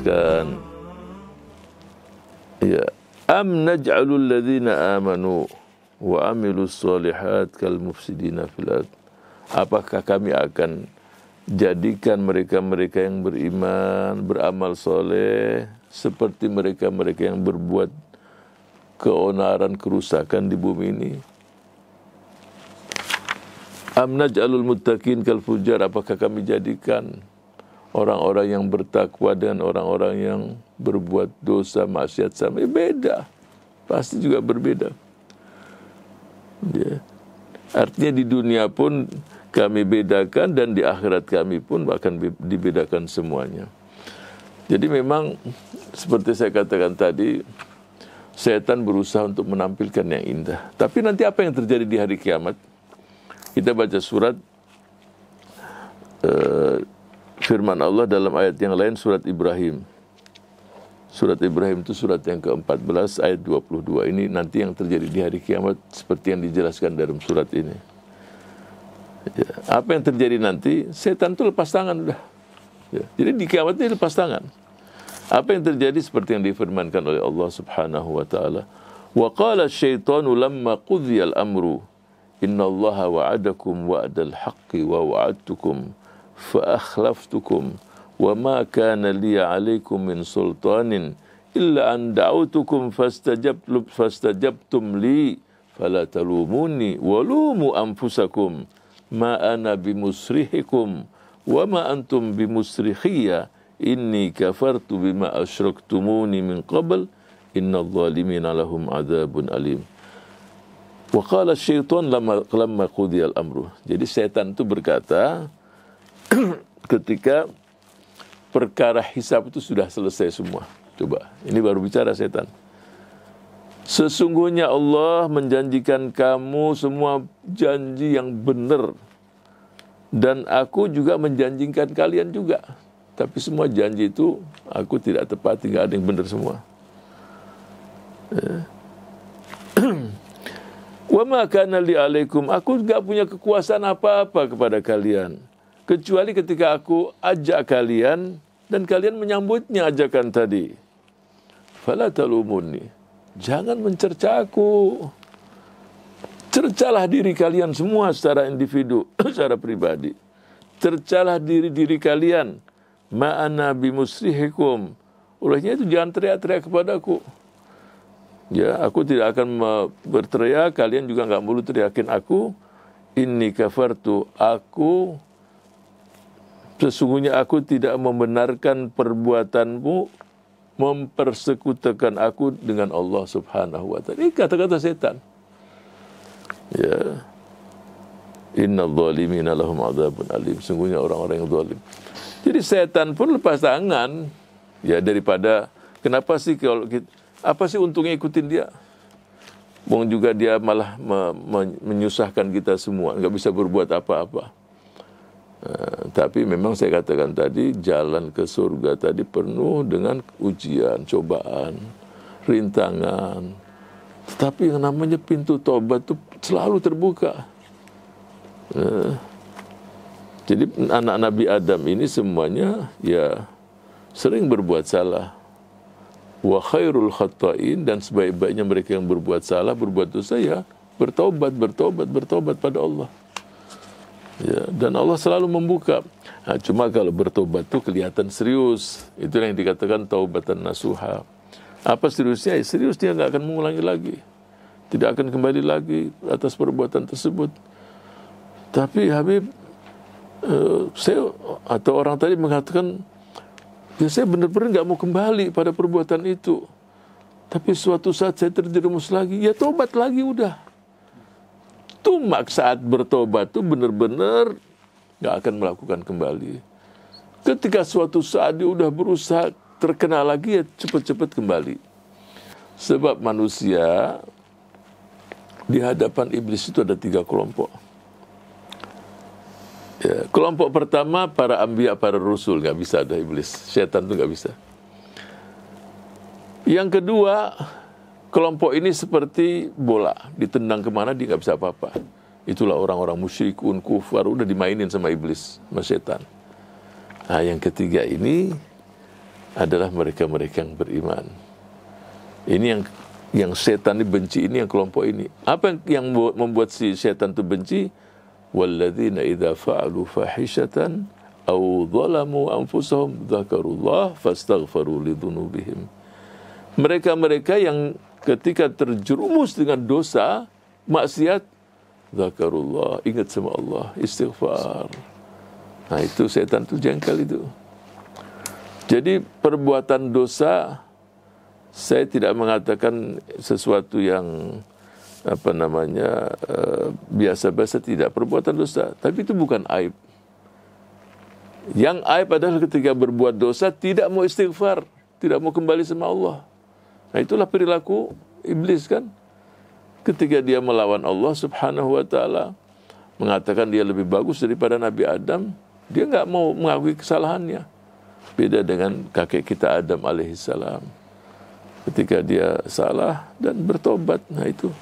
dijelaskan. Ya, am naj'alul ladzina amanu wa amilus solihat kal mufsidina fil ard. Apakah kami akan jadikan mereka-mereka yang beriman, beramal soleh, seperti mereka-mereka yang berbuat keonaran, kerusakan di bumi ini? Am naj'alul muttaqin kal fujar apakah kami jadikan orang-orang yang bertakwa dengan orang-orang yang berbuat dosa maksiat sama ya beda pasti juga berbeda ya. artinya di dunia pun kami bedakan dan di akhirat kami pun bahkan dibedakan semuanya jadi memang seperti saya katakan tadi setan berusaha untuk menampilkan yang indah tapi nanti apa yang terjadi di hari kiamat kita baca surat uh, firman Allah dalam ayat yang lain surat Ibrahim. Surat Ibrahim itu surat yang ke-14 ayat 22. Ini nanti yang terjadi di hari kiamat seperti yang dijelaskan dalam surat ini. Ya. Apa yang terjadi nanti, setan itu lepas tangan udah. Ya. Jadi di kiamat ini lepas tangan. Apa yang terjadi seperti yang difirmankan oleh Allah Subhanahu wa taala. Wa qala syaitanu lamma qudhiyal amru wa'adakum wa'dal haqqi wa wa'adtukum فأخلفتكم وما كان لي عليكم من سلطان إلا أن دعوتكم فاستجبتم, فاستجبتم لي فلا تلوموني ولوموا أنفسكم ما أنا بمصرخكم وما أنتم بمصرخية إني كفرت بما أشركتموني من قبل إن الظالمين لهم عذاب أليم وقال الشيطان لما لما قضي الأمر jadi setan itu berkata ketika perkara hisab itu sudah selesai semua. Coba, ini baru bicara setan. Sesungguhnya Allah menjanjikan kamu semua janji yang benar. Dan aku juga menjanjikan kalian juga. Tapi semua janji itu aku tidak tepat tidak ada yang benar semua. Eh. Wa ma kana li aku nggak punya kekuasaan apa-apa kepada kalian kecuali ketika aku ajak kalian dan kalian menyambutnya ajakan tadi. Fala talumuni. Jangan mencerca aku. Cercalah diri kalian semua secara individu, secara pribadi. Cercalah diri-diri kalian. Ma'ana bimusrihikum. Olehnya itu jangan teriak-teriak kepadaku. Ya, aku tidak akan berteriak, kalian juga nggak perlu teriakin aku. Ini kafartu, aku Sesungguhnya aku tidak membenarkan perbuatanmu mempersekutukan aku dengan Allah Subhanahu wa taala. Ini kata-kata setan. Ya. Inna dhalimina lahum adzabun alim. Sungguhnya orang-orang yang zalim. Jadi setan pun lepas tangan ya daripada kenapa sih kalau kita, apa sih untungnya ikutin dia? Bung juga dia malah me, me, menyusahkan kita semua, nggak bisa berbuat apa-apa. Eh, tapi memang saya katakan tadi jalan ke surga tadi penuh dengan ujian, cobaan, rintangan. Tetapi yang namanya pintu tobat itu selalu terbuka. Uh, jadi anak Nabi Adam ini semuanya ya sering berbuat salah. Wa khairul khatta'in dan sebaik-baiknya mereka yang berbuat salah, berbuat dosa ya bertobat, bertobat, bertobat pada Allah. Ya, dan Allah selalu membuka. Nah, cuma kalau bertobat itu kelihatan serius. Itu yang dikatakan taubatan nasuha. Apa seriusnya? Ya, serius dia nggak akan mengulangi lagi. Tidak akan kembali lagi atas perbuatan tersebut. Tapi Habib, uh, saya atau orang tadi mengatakan, ya saya benar-benar nggak mau kembali pada perbuatan itu. Tapi suatu saat saya terjerumus lagi, ya tobat lagi udah mak saat bertobat itu benar-benar nggak akan melakukan kembali. Ketika suatu saat dia udah berusaha terkena lagi ya cepat-cepat kembali. Sebab manusia di hadapan iblis itu ada tiga kelompok. Ya, kelompok pertama para ambia para rasul nggak bisa ada iblis, setan tuh nggak bisa. Yang kedua kelompok ini seperti bola, ditendang kemana dia nggak bisa apa-apa. Itulah orang-orang musyrikun, kufar, udah dimainin sama iblis, sama setan. Nah, yang ketiga ini adalah mereka-mereka yang beriman. Ini yang yang setan ini benci ini yang kelompok ini. Apa yang, yang membuat si setan itu benci? Walladzina idza fa'alu fahishatan aw zalamu anfusahum dzakarullah fastaghfiru lidzunubihim. Mereka-mereka yang ketika terjerumus dengan dosa, maksiat, zakarullah, ingat sama Allah, istighfar. Nah itu setan tuh jengkel itu. Jadi perbuatan dosa, saya tidak mengatakan sesuatu yang apa namanya eh, biasa-biasa tidak perbuatan dosa, tapi itu bukan aib. Yang aib adalah ketika berbuat dosa tidak mau istighfar, tidak mau kembali sama Allah. Nah itulah perilaku iblis kan. Ketika dia melawan Allah subhanahu wa ta'ala. Mengatakan dia lebih bagus daripada Nabi Adam. Dia nggak mau mengakui kesalahannya. Beda dengan kakek kita Adam alaihissalam. Ketika dia salah dan bertobat. Nah itu.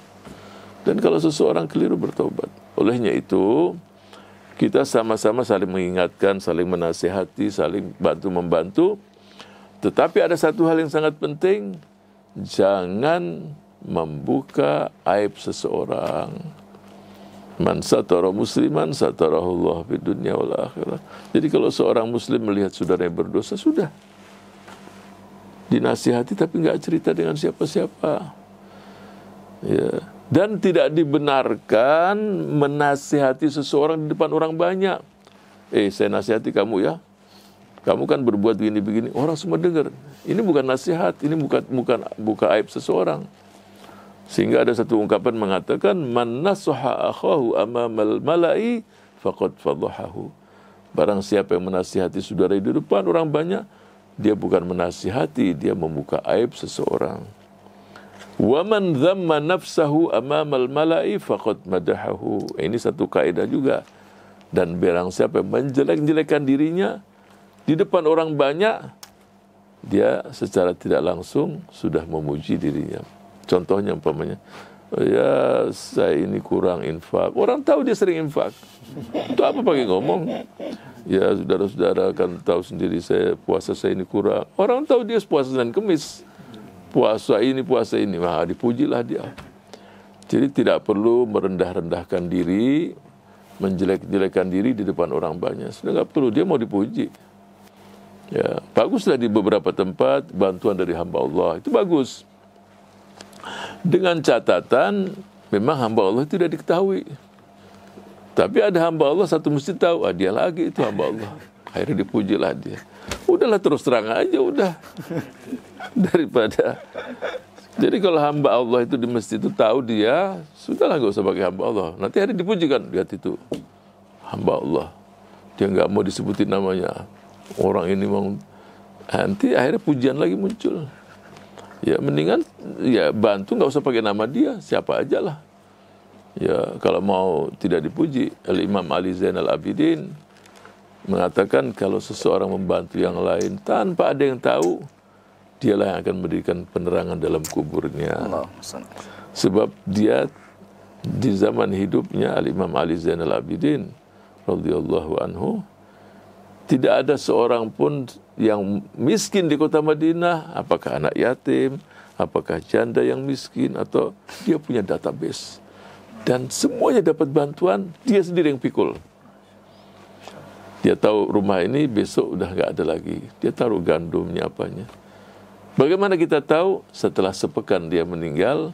Dan kalau seseorang keliru bertobat. Olehnya itu kita sama-sama saling mengingatkan, saling menasihati, saling bantu membantu. Tetapi ada satu hal yang sangat penting, jangan membuka aib seseorang. Man satara musliman Allah fid dunya wal akhirah. Jadi kalau seorang muslim melihat saudara yang berdosa sudah dinasihati tapi nggak cerita dengan siapa-siapa. Ya. Dan tidak dibenarkan menasihati seseorang di depan orang banyak. Eh, saya nasihati kamu ya, kamu kan berbuat begini-begini orang semua dengar ini bukan nasihat ini bukan bukan buka aib seseorang sehingga ada satu ungkapan mengatakan man nasuha akhahu amamal malai faqad fadhahahu barang siapa yang menasihati saudara di depan orang banyak dia bukan menasihati dia membuka aib seseorang wa man dhamma nafsahu amamal malai faqad madahahu ini satu kaidah juga dan barang siapa yang menjelek-jelekan dirinya di depan orang banyak dia secara tidak langsung sudah memuji dirinya. Contohnya umpamanya, oh ya saya ini kurang infak. Orang tahu dia sering infak. Itu apa pakai ngomong? Ya saudara-saudara kan tahu sendiri saya puasa saya ini kurang. Orang tahu dia puasa dan kemis. Puasa ini, puasa ini. Wah, dipujilah dia. Jadi tidak perlu merendah-rendahkan diri, menjelek-jelekan diri di depan orang banyak. Sudah nggak perlu, dia mau dipuji Ya, baguslah di beberapa tempat bantuan dari hamba Allah itu bagus. Dengan catatan memang hamba Allah tidak diketahui. Tapi ada hamba Allah satu mesti tahu, ah, dia lagi itu hamba Allah. Akhirnya dipujilah dia. Udahlah terus terang aja udah. Daripada jadi kalau hamba Allah itu di masjid itu tahu dia, sudahlah gak usah pakai hamba Allah. Nanti hari dipuji kan, lihat itu. Hamba Allah. Dia nggak mau disebutin namanya orang ini mau nanti akhirnya pujian lagi muncul ya mendingan ya bantu nggak usah pakai nama dia siapa aja lah ya kalau mau tidak dipuji Al Imam Ali Zainal Abidin mengatakan kalau seseorang membantu yang lain tanpa ada yang tahu dialah yang akan memberikan penerangan dalam kuburnya sebab dia di zaman hidupnya Al Imam Ali Zainal Abidin radhiyallahu anhu tidak ada seorang pun yang miskin di kota Madinah, apakah anak yatim, apakah janda yang miskin, atau dia punya database. Dan semuanya dapat bantuan, dia sendiri yang pikul. Dia tahu rumah ini besok udah nggak ada lagi. Dia taruh gandumnya apanya. Bagaimana kita tahu setelah sepekan dia meninggal,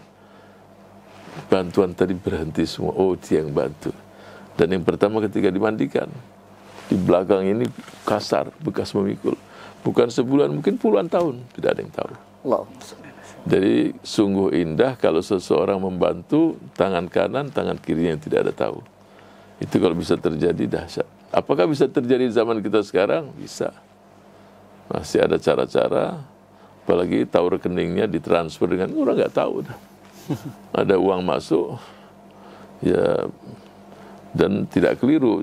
bantuan tadi berhenti semua. Oh, dia yang bantu. Dan yang pertama ketika dimandikan, di belakang ini kasar bekas memikul bukan sebulan mungkin puluhan tahun tidak ada yang tahu Allah. jadi sungguh indah kalau seseorang membantu tangan kanan tangan kirinya yang tidak ada tahu itu kalau bisa terjadi dahsyat apakah bisa terjadi zaman kita sekarang bisa masih ada cara-cara apalagi tahu rekeningnya ditransfer dengan orang nggak tahu dah. ada uang masuk ya dan tidak keliru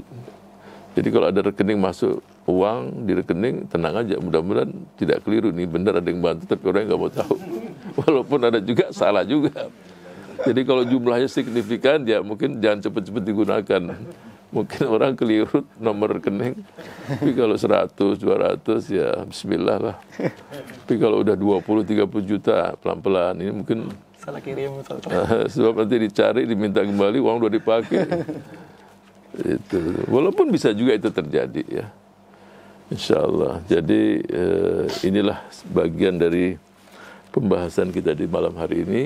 jadi kalau ada rekening masuk uang di rekening, tenang aja. Mudah-mudahan tidak keliru nih, benar ada yang bantu, tapi orang nggak mau tahu. Walaupun ada juga salah juga. Jadi kalau jumlahnya signifikan, ya mungkin jangan cepat-cepat digunakan. Mungkin orang keliru nomor rekening. Tapi kalau 100, 200 ya bismillah lah. Tapi kalau udah 20, 30 juta pelan-pelan ini mungkin salah kirim. Sebab nanti dicari, diminta kembali, uang udah dipakai itu walaupun bisa juga itu terjadi ya Insya Allah jadi eh, inilah bagian dari pembahasan kita di malam hari ini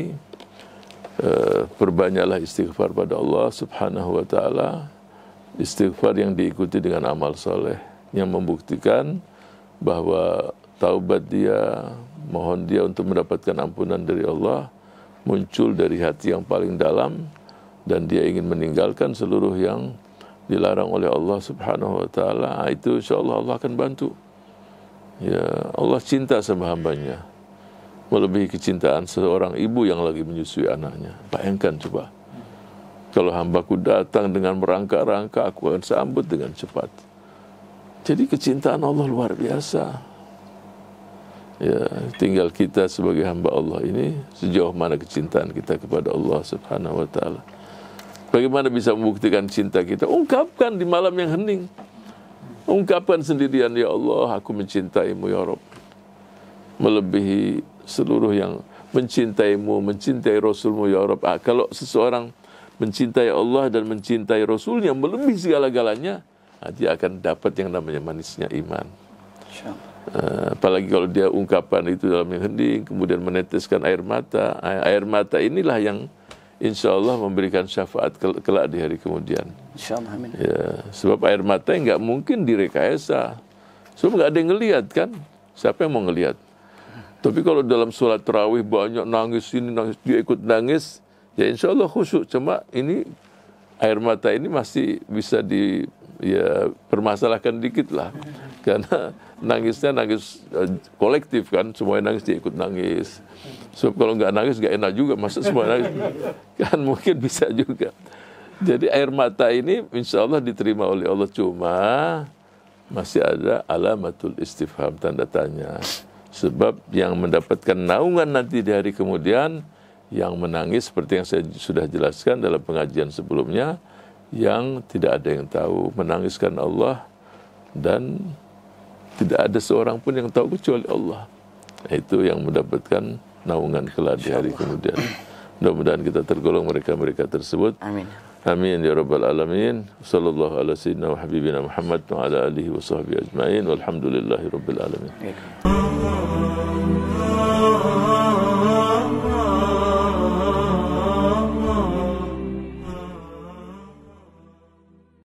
eh, perbanyaklah istighfar pada Allah subhanahu wa ta'ala istighfar yang diikuti dengan amal soleh yang membuktikan bahwa taubat dia mohon dia untuk mendapatkan ampunan dari Allah muncul dari hati yang paling dalam dan dia ingin meninggalkan seluruh yang dilarang oleh Allah Subhanahu wa taala, ah, itu insyaallah Allah akan bantu. Ya, Allah cinta sama hambanya. Melebihi kecintaan seorang ibu yang lagi menyusui anaknya. Bayangkan coba. Kalau hambaku datang dengan merangka-rangka, aku akan sambut dengan cepat. Jadi kecintaan Allah luar biasa. Ya, tinggal kita sebagai hamba Allah ini sejauh mana kecintaan kita kepada Allah Subhanahu wa taala. Bagaimana bisa membuktikan cinta kita? Ungkapkan di malam yang hening. Ungkapkan sendirian, Ya Allah, aku mencintaimu, Ya Rabb. Melebihi seluruh yang mencintaimu, mencintai Rasulmu, Ya Rabb. Ah, kalau seseorang mencintai Allah dan mencintai Rasulnya melebihi segala-galanya, ah, dia akan dapat yang namanya manisnya iman. Uh, apalagi kalau dia ungkapan itu dalam yang hening, kemudian meneteskan air mata. Ah, air mata inilah yang insya Allah memberikan syafaat kelak di hari kemudian. Insya Allah, amin. Ya, sebab air mata nggak mungkin direkayasa. Sebab nggak ada yang ngelihat kan? Siapa yang mau ngelihat? Tapi kalau dalam sholat terawih banyak nangis ini nangis dia ikut nangis, ya insya Allah khusyuk. Cuma ini air mata ini masih bisa di ya permasalahkan dikit lah karena nangisnya nangis uh, kolektif kan semuanya nangis dia ikut nangis so kalau nggak nangis nggak enak juga masa semua nangis kan mungkin bisa juga jadi air mata ini insya Allah diterima oleh Allah cuma masih ada alamatul istifham tanda tanya sebab yang mendapatkan naungan nanti di hari kemudian yang menangis seperti yang saya sudah jelaskan dalam pengajian sebelumnya yang tidak ada yang tahu menangiskan Allah dan tidak ada seorang pun yang tahu kecuali Allah. Itu yang mendapatkan naungan kelak di hari kemudian. Mudah-mudahan kita tergolong mereka-mereka tersebut. Amin. Amin ya rabbal alamin. Sallallahu ala sayyidina wa habibina Muhammad wa ala alihi wa sahbihi ajmain. Walhamdulillahi rabbil alamin. Baik.